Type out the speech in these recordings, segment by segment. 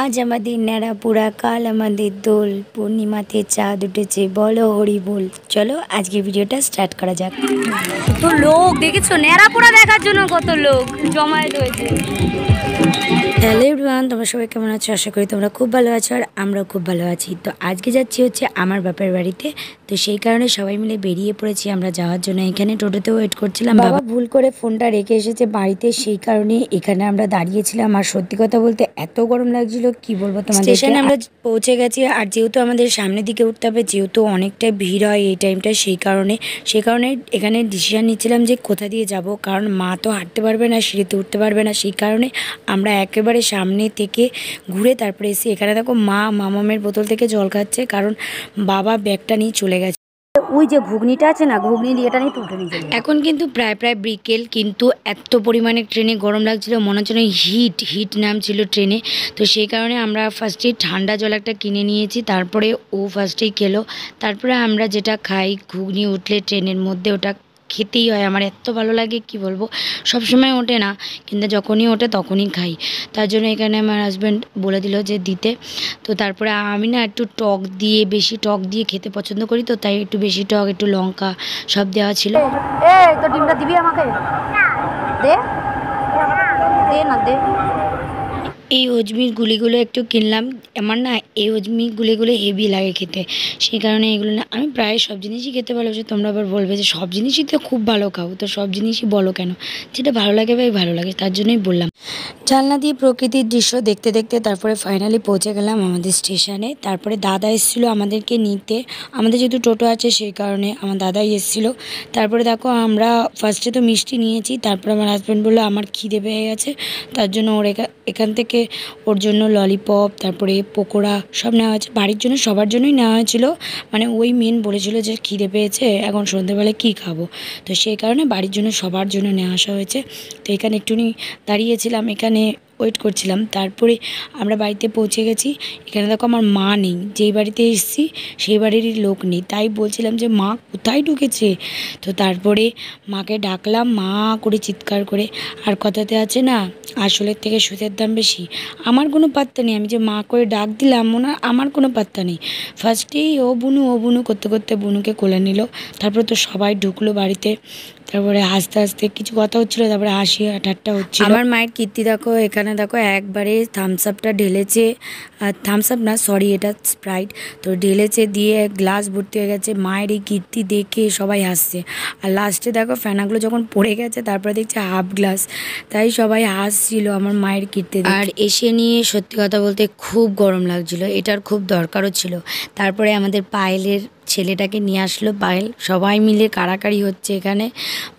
আজ আমাদের ন্যাড়া পুরা কাল আমাদের দোল পূর্ণিমাতে চাঁদ উঠেছে বলো হরি বল চলো আজকে ভিডিওটা স্টার্ট করা যাক তো লোক দেখেছো ন্যাড়া পুরা দেখার জন্য কত লোক জমায়েত হয়েছে হ্যালো এভরিওয়ান তোমরা সবাই কেমন আছো আশা করি তোমরা খুব ভালো আছো আর আমরাও খুব ভালো আছি তো আজকে যাচ্ছি হচ্ছে আমার বাপের বাড়িতে তো সেই কারণে সবাই মিলে বেরিয়ে পড়েছি আমরা যাওয়ার জন্য এখানে টোটোতে ওয়েট করছিলাম বাবা ভুল করে ফোনটা রেখে এসেছে বাড়িতে সেই কারণে এখানে আমরা দাঁড়িয়েছিলাম আর সত্যি কথা বলতে এত গরম লাগছিল কি বলবো তোমার স্টেশনে আমরা পৌঁছে গেছি আর যেহেতু আমাদের সামনের দিকে উঠতে হবে যেহেতু অনেকটা ভিড় হয় এই টাইমটা সেই কারণে সেই কারণে এখানে ডিসিশান নিচ্ছিলাম যে কোথা দিয়ে যাব কারণ মা তো হাঁটতে পারবে না সিঁড়িতে উঠতে পারবে না সেই কারণে আমরা একেবারে একেবারে সামনে থেকে ঘুরে তারপরে এসে এখানে দেখো মা মামামের বোতল থেকে জল খাচ্ছে কারণ বাবা ব্যাগটা নিয়ে চলে গেছে ওই যে ঘুগনিটা আছে না ঘুগনি এটা নিয়ে তুলে এখন কিন্তু প্রায় প্রায় বিকেল কিন্তু এত পরিমাণে ট্রেনে গরম লাগছিল মনে হচ্ছে হিট হিট নাম ছিল ট্রেনে তো সেই কারণে আমরা ফার্স্টে ঠান্ডা জল একটা কিনে নিয়েছি তারপরে ও ফার্স্টেই খেলো তারপরে আমরা যেটা খাই ঘুগনি উঠলে ট্রেনের মধ্যে ওটা খেতেই হয় আমার এত ভালো লাগে কি বলবো সব সময় ওঠে না কিন্তু যখনই ওঠে তখনই খাই তার জন্য এখানে আমার হাজব্যান্ড বলে দিল যে দিতে তো তারপরে আমি না একটু টক দিয়ে বেশি টক দিয়ে খেতে পছন্দ করি তো তাই একটু বেশি টক একটু লঙ্কা সব দেওয়া ছিল এই তো ডিমটা দিবি আমাকে দে দে না দে এই অজমির গুলিগুলো একটু কিনলাম আমার না এই অজমির গুলিগুলো হেভি লাগে খেতে সেই কারণে এগুলো না আমি প্রায় সব জিনিসই খেতে ভালোবাসি তোমরা আবার বলবে যে সব জিনিসই তো খুব ভালো খাও তো সব জিনিসই বলো কেন যেটা ভালো লাগে ভাই ভালো লাগে তার জন্যই বললাম জানলা দিয়ে প্রকৃতির দৃশ্য দেখতে দেখতে তারপরে ফাইনালি পৌঁছে গেলাম আমাদের স্টেশনে তারপরে দাদা এসেছিলো আমাদেরকে নিতে আমাদের যেহেতু টোটো আছে সেই কারণে আমার দাদাই এসেছিলো তারপরে দেখো আমরা ফার্স্টে তো মিষ্টি নিয়েছি তারপরে আমার হাজব্যান্ড বললো আমার খিদে পেয়ে গেছে তার জন্য ওর এখান থেকে থেকে ওর জন্য ললিপপ তারপরে পকোড়া সব নেওয়া হয়েছে বাড়ির জন্য সবার জন্যই নেওয়া হয়েছিল মানে ওই মেন বলেছিল যে খিদে পেয়েছে এখন সন্ধ্যেবেলায় কি খাবো তো সেই কারণে বাড়ির জন্য সবার জন্য নেওয়া আসা হয়েছে তো এখানে একটুনি দাঁড়িয়েছিলাম এখানে ওয়েট করছিলাম তারপরে আমরা বাড়িতে পৌঁছে গেছি এখানে দেখো আমার মা নেই যেই বাড়িতে এসেছি সেই বাড়িরই লোক নেই তাই বলছিলাম যে মা কোথায় ঢুকেছে তো তারপরে মাকে ডাকলাম মা করে চিৎকার করে আর কথাতে আছে না আসলের থেকে সুতের দাম বেশি আমার কোনো পাত্তা নেই আমি যে মা করে ডাক দিলাম ওনার আমার কোনো পাত্তা নেই ফার্স্টেই ও বুনু ও বুনু করতে করতে বুনুকে কোলে নিল তারপরে তো সবাই ঢুকলো বাড়িতে তারপরে হাসতে হাসতে কিছু কথা হচ্ছিলো তারপরে হাসি ঠাট্টা হচ্ছে আমার মায়ের কীর্তি দেখো এখানে দেখো একবারে থামস আপটা ঢেলেছে আর থামস আপ না সরি এটা স্প্রাইট তো ঢেলেছে দিয়ে গ্লাস ভর্তি হয়ে গেছে মায়ের এই কীর্তি দেখে সবাই হাসছে আর লাস্টে দেখো ফেনাগুলো যখন পড়ে গেছে তারপরে দেখছে হাফ গ্লাস তাই সবাই হাসছিল আমার মায়ের কীর্তি আর এসে নিয়ে সত্যি কথা বলতে খুব গরম লাগছিল এটার খুব দরকারও ছিল তারপরে আমাদের পায়েলের ছেলেটাকে নিয়ে আসলো পায়েল সবাই মিলে কাড়াকাড়ি হচ্ছে এখানে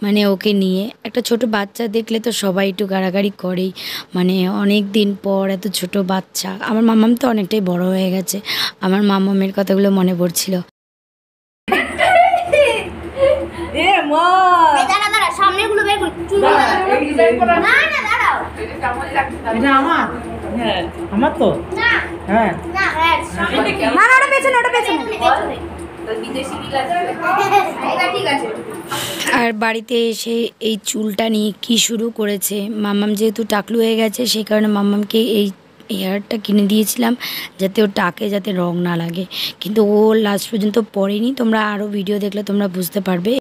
মানে ওকে নিয়ে একটা ছোট বাচ্চা দেখলে তো সবাই একটু কাড়াকাড়ি করেই মানে অনেক দিন পর এত ছোট বাচ্চা আমার মামাম তো অনেকটাই বড় হয়ে গেছে আমার মামামের কথাগুলো মনে পড়ছিল হ্যাঁ, আমার তো হ্যাঁ না হ্যাঁ, না ওটা পেছনে ওটা পেছনে আচ্ছা, আর বাড়িতে এসে এই চুলটা নিয়ে কি শুরু করেছে মামাম যেহেতু টাকলু হয়ে গেছে সেই কারণে মামামকে এই হেয়ারটা কিনে দিয়েছিলাম যাতে ও টাকে যাতে রং না লাগে কিন্তু ও লাস্ট পর্যন্ত পরেনি তোমরা আরও ভিডিও দেখলে তোমরা বুঝতে পারবে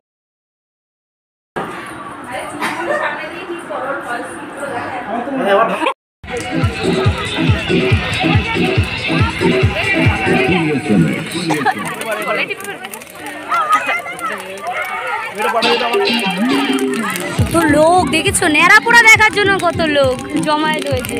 কত লোক দেখেছো নেড়া পোড়া দেখার জন্য কত লোক জমায়েত হয়েছে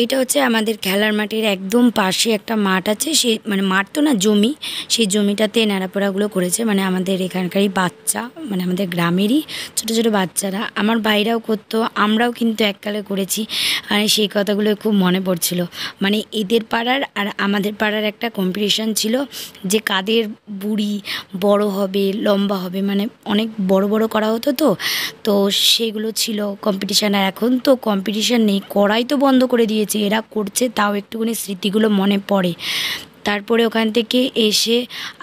এইটা হচ্ছে আমাদের খেলার মাঠের একদম পাশে একটা মাঠ আছে সে মানে মাঠ তো না জমি সেই জমিটাতে নাড়াপোড়াগুলো করেছে মানে আমাদের এখানকারই বাচ্চা মানে আমাদের গ্রামেরই ছোট ছোট বাচ্চারা আমার ভাইরাও করতো আমরাও কিন্তু এককালে করেছি আর সেই কথাগুলো খুব মনে পড়ছিল মানে এদের পাড়ার আর আমাদের পাড়ার একটা কম্পিটিশান ছিল যে কাদের বুড়ি বড় হবে লম্বা হবে মানে অনেক বড় বড় করা হতো তো তো সেগুলো ছিল কম্পিটিশান আর এখন তো কম্পিটিশান নেই করাই তো বন্ধ করে করে দিয়েছে এরা করছে তাও একটুখানি স্মৃতিগুলো মনে পড়ে তারপরে ওখান থেকে এসে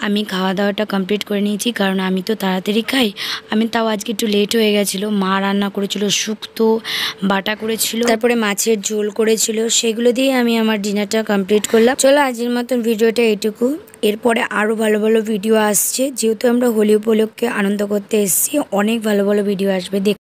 আমি খাওয়া দাওয়াটা কমপ্লিট করে নিয়েছি কারণ আমি তো তাড়াতাড়ি খাই আমি তাও আজকে একটু লেট হয়ে গেছিলো মা রান্না করেছিল শুক্তো বাটা করেছিল তারপরে মাছের ঝোল করেছিল সেগুলো দিয়ে আমি আমার ডিনারটা কমপ্লিট করলাম চলো আজকের মতন ভিডিওটা এটুকু এরপরে আরও ভালো ভালো ভিডিও আসছে যেহেতু আমরা হোলি উপলক্ষে আনন্দ করতে এসেছি অনেক ভালো ভালো ভিডিও আসবে দেখ